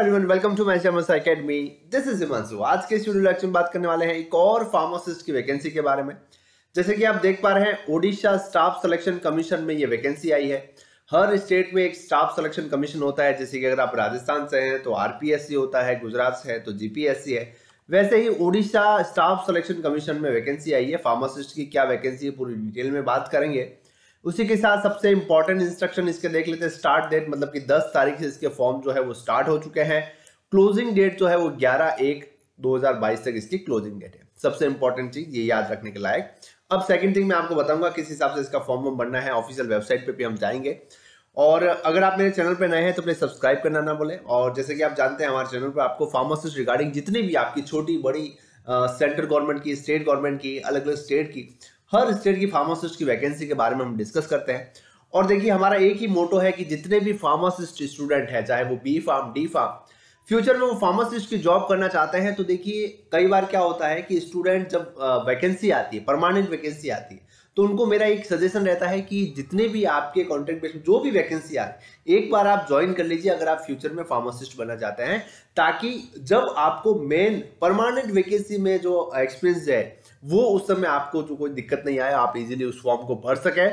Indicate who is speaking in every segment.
Speaker 1: everyone welcome to my channel academy this is Himanshu आज के studio lecture में बात करने वाले हैं एक और फार्मासिस्ट की वैकेंसी के बारे में जैसे कि आप देख पा रहे हैं ओडिशा स्टाफ सिलेक्शन कमीशन में ये वैकेंसी आई है हर स्टेट में एक स्टाफ सिलेक्शन कमीशन होता है जैसे कि अगर आप राजस्थान से हैं तो आर होता है गुजरात से है तो जी है वैसे ही ओडिशा स्टाफ सिलेक्शन कमीशन में वैकेंसी आई है फार्मासिस्ट की क्या वैकेंसी है पूरी डिटेल में बात करेंगे उसी के साथ सबसे इंपॉर्टेंट इंस्ट्रक्शन इसके देख लेते हैं स्टार्ट डेट मतलब कि 10 तारीख से इसके फॉर्म जो है वो स्टार्ट हो चुके हैं क्लोजिंग डेट जो है वो 11 एक 2022 तक इसकी क्लोजिंग डेट है सबसे इंपॉर्टेंट चीज ये याद रखने के लायक अब सेकंड थिंग मैं आपको बताऊंगा किस हिसाब से इसका फॉर्म बनना है ऑफिशियल वेबसाइट पर भी हम जाएंगे और अगर आप मेरे चैनल पर नए हैं तो प्लीज सब्सक्राइब करना ना बोले और जैसे कि आप जानते हैं हमारे चैनल पर आपको फार्मासिस्ट रिगार्डिंग जितनी भी आपकी छोटी बड़ी सेंट्रल गवर्नमेंट की स्टेट गवर्नमेंट की अलग अलग स्टेट की हर स्टेट की फार्मासिस्ट की वैकेंसी के बारे में हम डिस्कस करते हैं और देखिए हमारा एक ही मोटो है कि जितने भी फार्मासिस्ट स्टूडेंट हैं चाहे वो B Pharm D Pharm future में वो फार्मासिस्ट की जॉब करना चाहते हैं तो देखिए कई बार क्या होता है कि स्टूडेंट जब वैकेंसी आती है परमानेंट वैकेंसी आती है तो उनको मेरा एक सजेशन रहता है कि जितने भी आपके कॉन्ट्रैक्ट बेस में जो भी वैकेंसी आए एक बार आप ज्वाइन कर लीजिए अगर आप फ्यूचर में फार्मासिस्ट बनना चाहते हैं ताकि जब आपको मेन परमानेंट वैकेंसी में जो एक्सपीरियंस है वो उस समय आपको जो कोई दिक्कत नहीं आए आप इजीली उस फॉर्म को भर सकें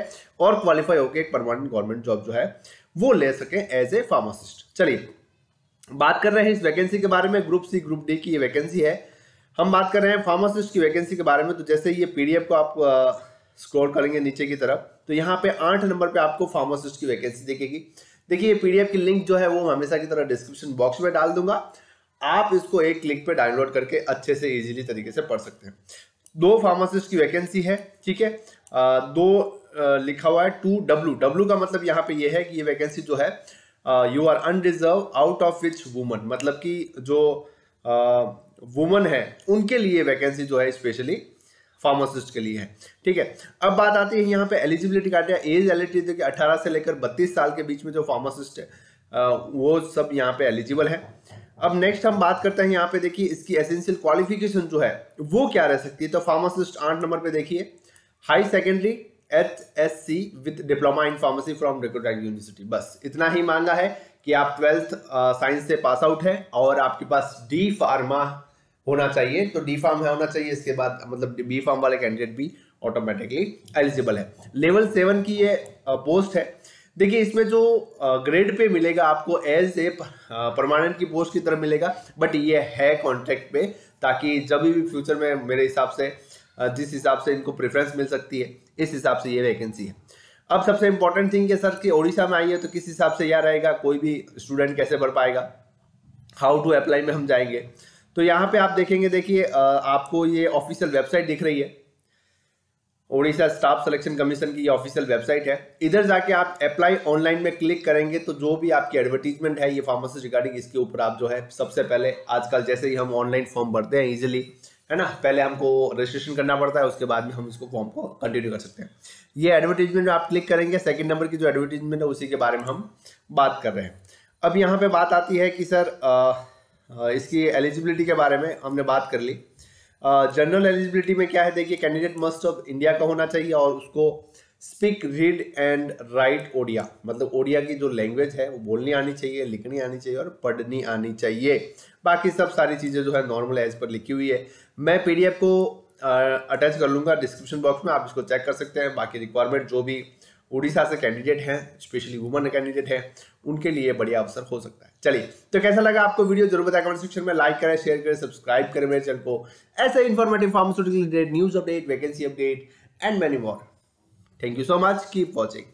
Speaker 1: और क्वालिफाई होकर एक परमानेंट गवर्नमेंट जॉब जो है वो ले सकें एज ए फार्मासिस्ट चलिए बात कर रहे हैं इस वैकेंसी के बारे में ग्रुप सी ग्रुप डी की ये वैकेंसी है हम बात कर रहे हैं फार्मासिस्ट की वैकेंसी के बारे में तो जैसे ये पीडीएफ को आप स्क्रॉल करेंगे नीचे की तरफ तो यहाँ पे आठ नंबर पे आपको फार्मासिस्ट की वैकेंसी दिखेगी देखिए ये पीडीएफ की लिंक जो है वो हमेशा की तरह डिस्क्रिप्शन बॉक्स में डाल दूंगा आप इसको एक क्लिक पे डाउनलोड करके अच्छे से इजीली तरीके से पढ़ सकते हैं दो फार्मासिस्ट की वैकेंसी है ठीक है दो लिखा हुआ है टू डब्ल्यू डब्ल्यू का मतलब यहाँ पे ये यह है कि ये वैकेंसी जो है U R unreserved out of which woman मतलब कि जो वुमन है उनके लिए वैकेंसी जो है स्पेशली फार्मासिस्ट के लिए है ठीक है अब बात आती है यहाँ पे एलिजिबिलिटी क्राइटेरिया एज एलिजिबिलिटी देखिए अठारह से लेकर बत्तीस साल के बीच में जो फार्मासिस्ट है वो सब यहाँ पे एलिजिबल है अब नेक्स्ट हम बात करते हैं यहाँ पे देखिए इसकी एसेंशियल क्वालिफिकेशन जो है वो क्या रह सकती है तो फार्मासिस्ट आठ नंबर पे देखिए high secondary H S C with diploma in pharmacy from recognised university बस इतना ही मांगा है कि आप ट्वेल्थ साइंस से पास आउट है और आपके पास डी फार्मा होना चाहिए तो डी फार्म है होना चाहिए इसके बाद मतलब बी फार्म वाले कैंडिडेट भी ऑटोमेटिकली एलिजिबल है लेवल सेवन की ये पोस्ट है देखिए इसमें जो ग्रेड पे मिलेगा आपको एज ए परमानेंट की पोस्ट की तरह मिलेगा बट ये है कॉन्ट्रैक्ट पे ताकि जब भी फ्यूचर में मेरे हिसाब से जिस हिसाब से इनको प्रेफरेंस मिल सकती है इस हिसाब से ये वैकेंसी है अब सबसे इंपॉर्टेंट थिंग है सर कि ओडिशा में आई है तो किस हिसाब से यह रहेगा कोई भी स्टूडेंट कैसे भर पाएगा हाउ टू अप्लाई में हम जाएंगे तो यहाँ पे आप देखेंगे देखिए आपको ये ऑफिशियल वेबसाइट दिख रही है ओडिशा स्टाफ सिलेक्शन कमीशन की ये ऑफिशियल वेबसाइट है इधर जाके आप अप्लाई ऑनलाइन में क्लिक करेंगे तो जो भी आपकी एडवर्टीजमेंट है ये फार्मासिस्ट रिगार्डिंग इसके ऊपर आप जो है सबसे पहले आजकल जैसे ही हम ऑनलाइन फॉर्म भरते हैं इजिली है ना पहले हमको रजिस्ट्रेशन करना पड़ता है उसके बाद में हम इसको फॉर्म को कंटिन्यू कर सकते हैं ये एडवर्टीजमेंट आप क्लिक करेंगे सेकेंड नंबर की जो एडवर्टीजमेंट है उसी के बारे में हम बात कर रहे हैं अब यहाँ पे बात आती है कि सर आ, इसकी एलिजिबिलिटी के बारे में हमने बात कर ली जनरल एलिजिबिलिटी में क्या है देखिए कैंडिडेट मस्ट ऑफ इंडिया का होना चाहिए और उसको speak read and write Odia मतलब ओडिया की जो लैंग्वेज है वो बोलनी आनी चाहिए लिखनी आनी चाहिए और पढ़नी आनी चाहिए बाकी सब सारी चीज़ें जो है नॉर्मल एज पर लिखी हुई है मैं पी को अटैच कर लूँगा डिस्क्रिप्शन बॉक्स में आप इसको चेक कर सकते हैं बाकी रिक्वायरमेंट जो भी उड़ीसा से कैंडिडेट हैं स्पेशली वुमन कैंडिडेट हैं उनके लिए बढ़िया अवसर हो सकता है चलिए तो कैसा लगा आपको वीडियो जरूर बताएं कमेंट सेक्शन में लाइक करें शेयर करें सब्सक्राइब करें मेरे चैनल को ऐसे informative pharmaceutical related news update vacancy update and many more thank you so much keep watching